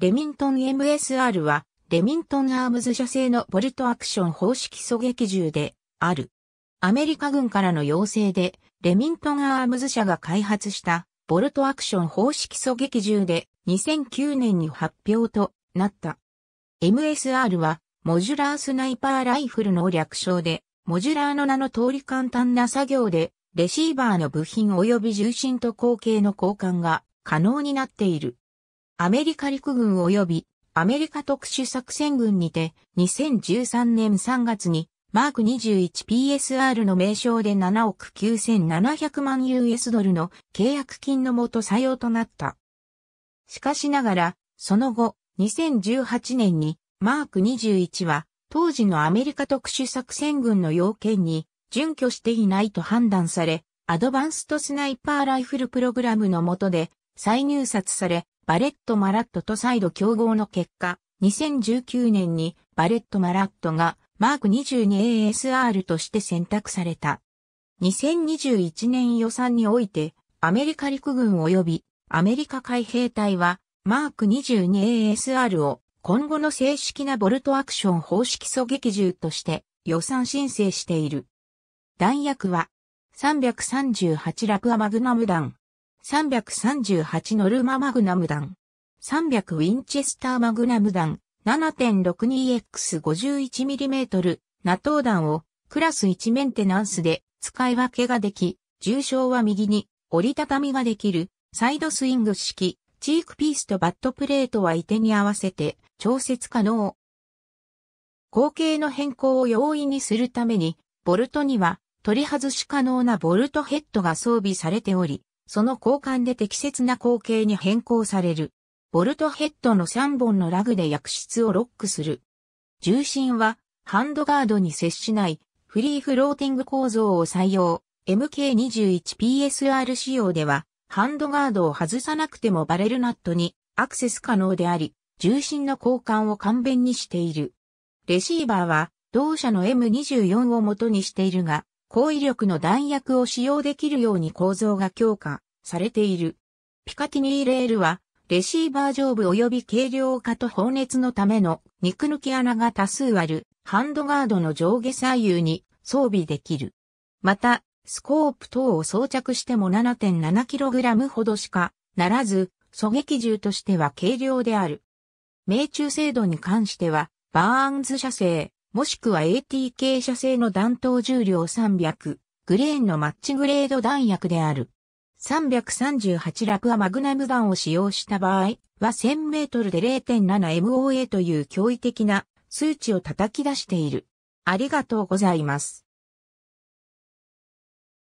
レミントン MSR は、レミントンアームズ社製のボルトアクション方式狙撃銃である。アメリカ軍からの要請で、レミントンアームズ社が開発したボルトアクション方式狙撃銃で2009年に発表となった。MSR はモジュラースナイパーライフルの略称で、モジュラーの名の通り簡単な作業でレシーバーの部品及び重心と後径の交換が可能になっている。アメリカ陸軍及びアメリカ特殊作戦軍にて2013年3月にマーク 21PSR の名称で7億9700万 US ドルの契約金のもと採用となった。しかしながら、その後、2018年にマーク21は当時のアメリカ特殊作戦軍の要件に準拠していないと判断され、アドバンストスナイパーライフルプログラムのとで再入札され、バレット・マラットと再度競合の結果、2019年にバレット・マラットがマーク 22ASR として選択された。2021年予算において、アメリカ陸軍及びアメリカ海兵隊はマーク 22ASR を今後の正式なボルトアクション方式狙撃銃として予算申請している。弾薬は338ラクアマグナム弾338ノルママグナム弾。300ウィンチェスターマグナム弾 7.62X51mm ナトー弾をクラス1メンテナンスで使い分けができ、重傷は右に折りたたみができるサイドスイング式チークピースとバットプレートは移転に合わせて調節可能。後傾の変更を容易にするために、ボルトには取り外し可能なボルトヘッドが装備されており、その交換で適切な光景に変更される。ボルトヘッドの3本のラグで薬室をロックする。重心はハンドガードに接しないフリーフローティング構造を採用。MK21PSR 仕様ではハンドガードを外さなくてもバレルナットにアクセス可能であり、重心の交換を簡便にしている。レシーバーは同社の M24 を元にしているが、高威力の弾薬を使用できるように構造が強化されている。ピカティニーレールは、レシーバー上部及び軽量化と放熱のための肉抜き穴が多数あるハンドガードの上下左右に装備できる。また、スコープ等を装着しても 7.7kg ほどしかならず、狙撃銃としては軽量である。命中精度に関しては、バーンズ射精、もしくは ATK 社製の弾頭重量300、グレーンのマッチグレード弾薬である。338ラクアマグナム弾を使用した場合は1000メートルで 0.7MOA という驚異的な数値を叩き出している。ありがとうございます。